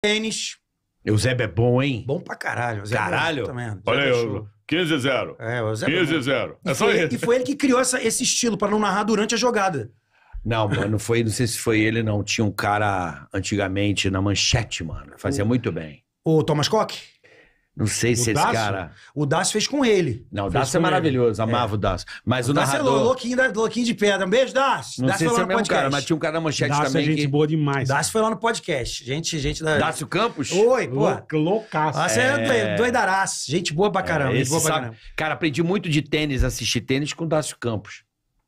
tênis. O Zeb é bom, hein? Bom pra caralho. Zeb Caralho. É bom, Olha aí, eu... 15 0. É, o Zé 15 a 0. É só ele. E foi ele que criou essa, esse estilo pra não narrar durante a jogada. Não, mano, foi, não sei se foi ele, não. Tinha um cara antigamente na manchete, mano. Fazia o, muito bem. O Thomas Koch? Não sei se esse cara. O Dácio fez com ele. Não, o Fez Dácio é maravilhoso, é. amava o Dácio. Mas o, é narrador. louquinho, da- louquinho de pedra. Um beijo, Dácio. Não sei se é o mesmo cara, mas tinha um cara na manchete também também. gente que... boa demais. Dácio foi lá no podcast. Gente, gente da. Dácio Campos? Oi, pô. Louca- Loucaço. Nossa, ah, é, é, doido- doidaraço. Gente boa pra caramba. gente esse boa pra caramba. Cara, aprendi muito de tênis, assistir tênis com o Dácio Campos.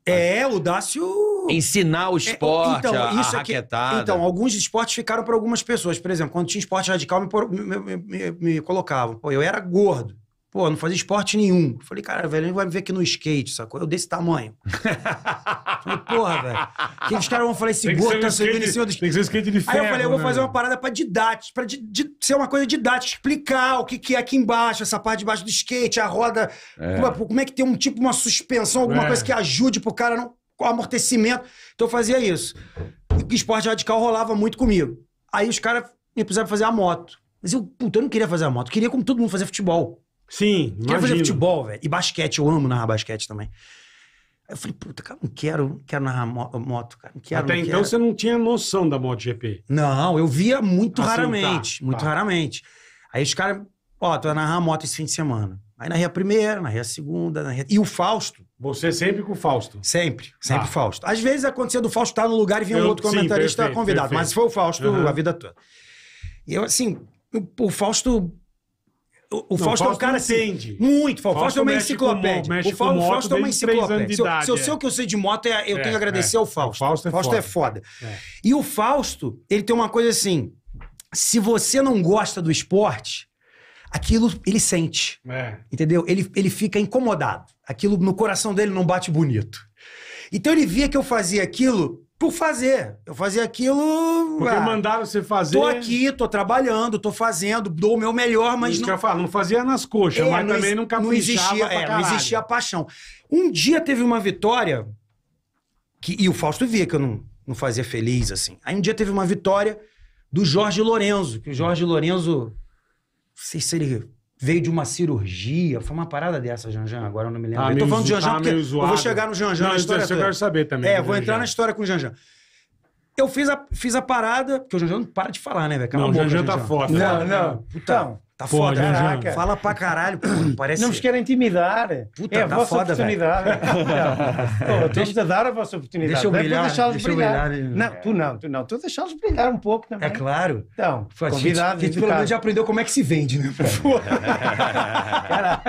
É, o Dácio Ensinar o esporte, é, então, isso é a é que, Então, alguns esportes ficaram para algumas pessoas. Por exemplo, quando tinha esporte radical, me, me, me, me colocavam. Pô, eu era gordo. Pô, não fazia esporte nenhum. Falei, cara, velho, ele vai me ver aqui no skate, sacou? Eu desse tamanho. falei, porra, velho. Aqueles caras vão falar, esse gordo tá subindo em cima do skate. Tem que ser tá skate de ferro, Aí eu falei, eu vou né? fazer uma parada pra didática, pra di di ser uma coisa didática, explicar o que, que é aqui embaixo, essa parte de baixo do skate, a roda. É. Como, é que tem um tipo, uma suspensão, alguma é. coisa que ajude pro cara não amortecimento. Então eu fazia isso. E esporte radical rolava muito comigo. Aí os caras me puseram fazer a moto. Mas eu, puta, eu não queria fazer a moto. Eu queria, como todo mundo, fazer futebol. Sim, Queria fazer futebol, velho. E basquete, eu amo narrar basquete também. Aí eu falei, puta, cara, não quero, não quero narrar moto, cara. Não quero, Até não então quero. você não tinha noção da MotoGP. Não, eu via muito assim, tá, raramente, tá, muito tá. raramente. Aí os caras, ó, tu vai narrar moto esse fim de semana. Aí narrei a primeira, narrei a segunda, narrei... E o Fausto... Você sempre com o Fausto? Sempre, sempre ah. Fausto. Às vezes acontecia do Fausto estar no lugar e vinha um outro comentarista sim, perfeito, convidado, perfeito. mas foi o Fausto uhum. a vida toda. E eu, assim, o Fausto o, o não, Fausto, Fausto é um cara assim, entende. Assim, muito, Fausto, Fausto é uma enciclopédia. o, o Fausto, moto, Fausto é uma enciclopédia. Se, idade, se eu é. sei o que eu sei de moto, é, eu é, tenho é, que agradecer é. ao Fausto. O Fausto é Fausto foda. foda. E o Fausto, ele tem uma coisa assim: se você não gosta do esporte, aquilo ele sente. É. Entendeu? Ele, ele fica incomodado. Aquilo no coração dele não bate bonito. Então ele via que eu fazia aquilo por fazer. Eu fazia aquilo. Porque ah, mandaram você fazer. Tô aqui, tô trabalhando, tô fazendo, dou o meu melhor, mas. Isso não... que eu falo, não fazia nas coxas, é, mas não também nunca Não existia, é, não existia paixão. Um dia teve uma vitória, que, e o Fausto via que eu não, não fazia feliz, assim. Aí um dia teve uma vitória do Jorge Lorenzo, que o Jorge Lorenzo sei se ele veio de uma cirurgia, foi uma parada dessa, Janjan, agora eu não me lembro. Tá, eu tô falando do Janjan tá, porque eu vou chegar no Janjan na história. Eu então, quero saber também. É, né, vou Jean entrar Jean. na história com o Janjan. Eu fiz a, fiz a parada, porque o Janjan não para de falar, né, velho? Não, o Janjan tá forte. Não, não. então. Tá Pô, foda. Caraca. Já... Fala pra caralho, parece... Não vos quero intimidar. Puta, é a tá vossa foda, oportunidade. Pô, tens de dar a vossa oportunidade. Deixa eu é brilhar. Deixa brilhar. brilhar. Não, tu não, tu não. Tu deixá-los brilhar um pouco também. É claro. Então, convidado. A gente pelo menos já aprendeu como é que se vende, né? Por Cara,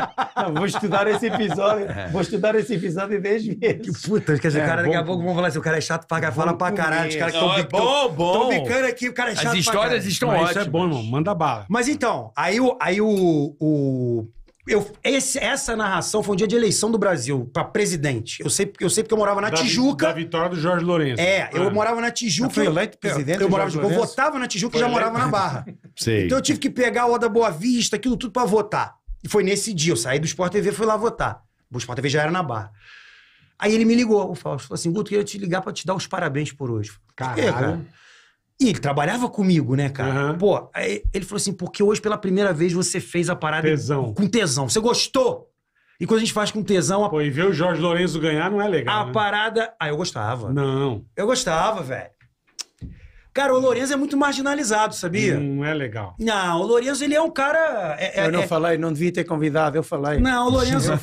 vou estudar esse episódio. Vou estudar esse episódio dez vezes. Que puta, quer dizer, é, cara, daqui a pouco vão falar assim, o cara é chato pra caralho. Fala pra caralho. Os caras estão... É bom, é bicando aqui, o cara é chato As histórias estão ótimas. Isso é bom, irmão. Manda bala. Mas então, aí o, aí o, o eu, esse, essa narração foi um dia de eleição do Brasil para presidente. Eu sei, eu sei porque eu morava na da, Tijuca. Da vitória do Jorge Lourenço. É, eu é. morava na Tijuca. Foi eleito presidente. Eu, eu morava, eu votava na Tijuca foi e já eleito. morava na Barra. Sei. Então eu tive que pegar o da Boa Vista, aquilo tudo para votar. E foi nesse dia. Eu saí do Sport TV e fui lá votar. O Sport TV já era na Barra. Aí ele me ligou, o Fausto, falou assim: Guto, queria te ligar para te dar os parabéns por hoje. Caralho. cara? E ele trabalhava comigo, né, cara? Uhum. Pô, aí ele falou assim: porque hoje pela primeira vez você fez a parada tesão. com tesão. Você gostou? E quando a gente faz com tesão. A... Pô, e ver o Jorge Lourenço ganhar não é legal. A né? parada. Ah, eu gostava. Não. Eu gostava, velho. Cara, o Lourenço é muito marginalizado, sabia? Não é legal. Não, o Lourenço, ele é um cara. É, é eu não é... falei, não devia ter convidado, eu falei. Não, o Lourenço. As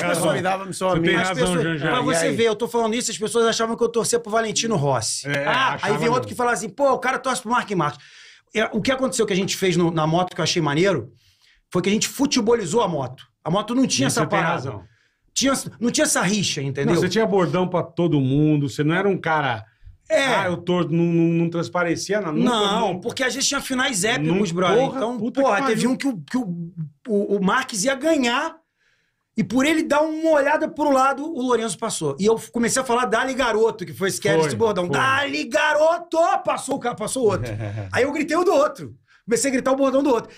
pessoas convidavam-me só a mim. As Pra você ver, eu tô falando isso, as pessoas achavam que eu torcia pro Valentino Rossi. É, ah, aí vem outro que fala assim, pô, o cara torce pro Mark Marques. É, o que aconteceu que a gente fez no, na moto que eu achei maneiro foi que a gente futebolizou a moto. A moto não tinha essa parada. Razão. Tinha, não tinha essa rixa, entendeu? Não, você tinha bordão para todo mundo, você não era um cara é. Ah, eu tô, não, não, não transparecia nada. Não, não, porque a gente tinha finais épicos, não, brother. Porra, então, porra, teve um que, o, que o, o, o Marques ia ganhar e por ele dar uma olhada pro lado, o Lourenço passou. E eu comecei a falar Dali Garoto, que foi esquerdo de bordão. Foi. Dali Garoto! Passou o cara, passou o outro. Aí eu gritei o do outro. Comecei a gritar o bordão do outro.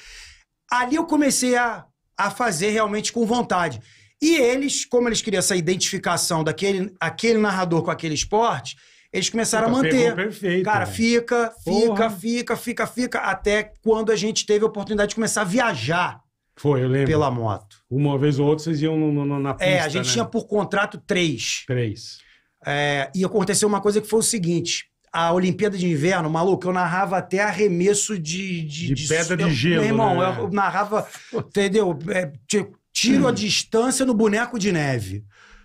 Ali eu comecei a, a fazer realmente com vontade. E eles, como eles queriam essa identificação daquele aquele narrador com aquele esporte, eles começaram Puta, a manter. Perfeito, cara, né? fica, fica, Porra. fica, fica, fica, até quando a gente teve a oportunidade de começar a viajar. Foi, eu lembro. Pela moto. Uma vez ou outra vocês iam no, no, na pista, É, a gente né? tinha por contrato três. Três. É, e aconteceu uma coisa que foi o seguinte. A Olimpíada de Inverno, maluco, eu narrava até arremesso de... De, de, de pedra de eu, gelo, Meu irmão, né? eu narrava, entendeu? É, tiro a hum. distância no boneco de neve.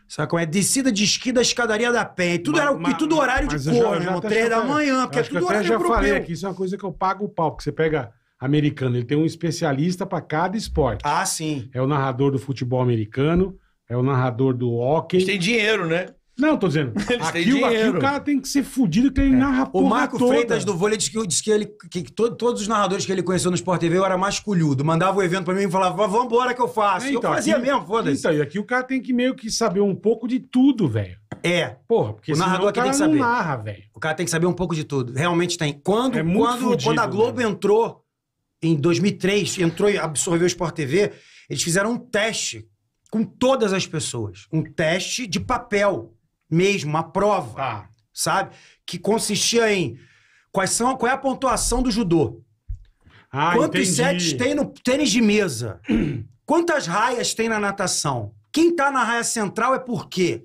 Sabe como é? Descida de esqui da escadaria da pé E tudo, mas, era, mas, e tudo horário de cor, né Três da manhã, porque é tudo horário europeu. Eu já falei aqui, isso é uma coisa que eu pago o pau, que você pega americano, ele tem um especialista para cada esporte. Ah, sim. É o narrador do futebol americano, é o narrador do hockey. Eles têm dinheiro, né? Não, tô dizendo. Aqui, o- aqui o cara tem que ser fudido que ele é. narra a O Marco toda. Freitas do vôlei disse que, disse que ele que, que todo- todos os narradores que ele conheceu no Sport TV eu era masculhudo. Mandava o evento pra mim e falava, vambora que eu faço. É, eu então, fazia aqui- mesmo, foda-se. Então, e aqui o cara tem que meio que saber um pouco de tudo, velho. é, Porra, porque O narrador o aqui cara tem que saber. não narra, velho. o cara tem que saber um pouco de tudo. Realmente tem. Quando, É muito quando, fudido, quando a Globo mano. entrou, em 2003, entrou e absorveu o Sport TV, eles fizeram um teste com todas as pessoas. Um teste de papel mesmo, uma prova, tá. sabe? Que consistia em quais são, qual é a pontuação do judô. Ah, Quantos entendi. sets tem no tênis de mesa? Quantas raias tem na natação? Quem tá na raia central é por quê?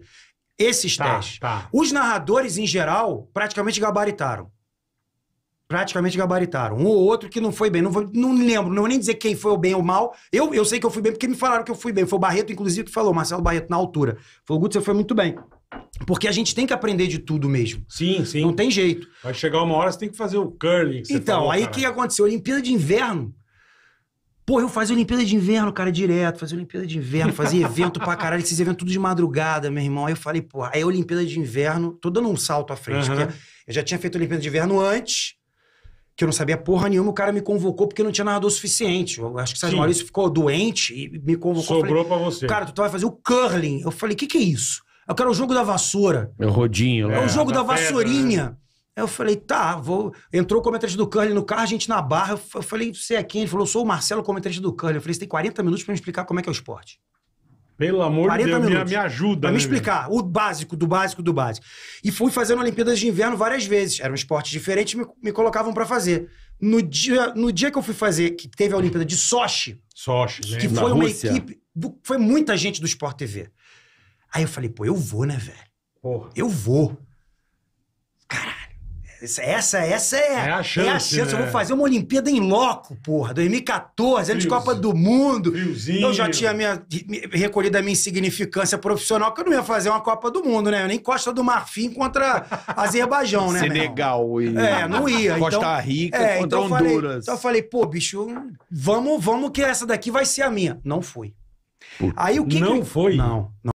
Esses tá, testes. Tá. Os narradores, em geral, praticamente gabaritaram. Praticamente gabaritaram. Um ou outro que não foi bem. Não, vou, não lembro, não vou nem dizer quem foi o bem ou o mal. Eu, eu sei que eu fui bem porque me falaram que eu fui bem. Foi o Barreto, inclusive, que falou, Marcelo Barreto, na altura. Falou, Guto, você foi muito bem. Porque a gente tem que aprender de tudo mesmo. Sim, sim. Não tem jeito. Vai chegar uma hora, você tem que fazer o curling. então, falou, aí o que aconteceu? Olimpíada de inverno. Pô, eu fazia Olimpíada de Inverno, cara, direto. Fazia Olimpíada de Inverno, fazia evento pra caralho. Esses eventos tudo de madrugada, meu irmão. Aí eu falei, pô, aí é Olimpíada de Inverno... Tô dando um salto à frente, uhum. porque eu já tinha feito Olimpíada de Inverno antes, que eu não sabia porra nenhuma. O cara me convocou porque não tinha do suficiente. Eu acho que Sérgio Maurício ficou doente e me convocou. Sobrou falei, pra você. Cara, tu vai fazer o curling. Eu falei, o que que é isso? Eu quero o jogo da vassoura. É o rodinho. É, é o jogo é, da, da vassourinha. Aí né? eu falei, tá, vou. Entrou o comentarista do Curly no carro, a gente na barra. Eu falei, você é quem? Ele falou, sou o Marcelo, comentarista do Curly. Eu falei, você tem 40 minutos para me explicar como é que é o esporte. Pelo amor de Deus, minutos. me, ajuda. Pra me né, explicar, o básico, do básico, do básico. E fui fazendo Olimpíadas de Inverno várias vezes. era um esporte diferente, me, me colocavam para fazer. No dia, no dia que eu fui fazer, que teve a Olimpíada de Sochi. Sochi, gente. Que foi na uma Rússia. equipe. foi muita gente do Sport TV. Aí eu falei, pô, eu vou, né, velho? Porra. Eu vou. Caralho. Essa, essa é, é a chance. É a chance. Né? Eu vou né? fazer uma Olimpíada em loco, porra. 2014, ano de Copa do Mundo. Friozinho. Eu já tinha minha, recolhido a minha insignificância profissional, que eu não ia fazer uma Copa do Mundo, né? Nem Costa do Marfim contra Azerbaijão, né? Senegal e. É, não ia. Costa então, Rica é, contra então Honduras. Falei, então eu falei, pô, bicho, vamos, vamos que essa daqui vai ser a minha. Não foi. Aí o que. Não que... foi? Não, não.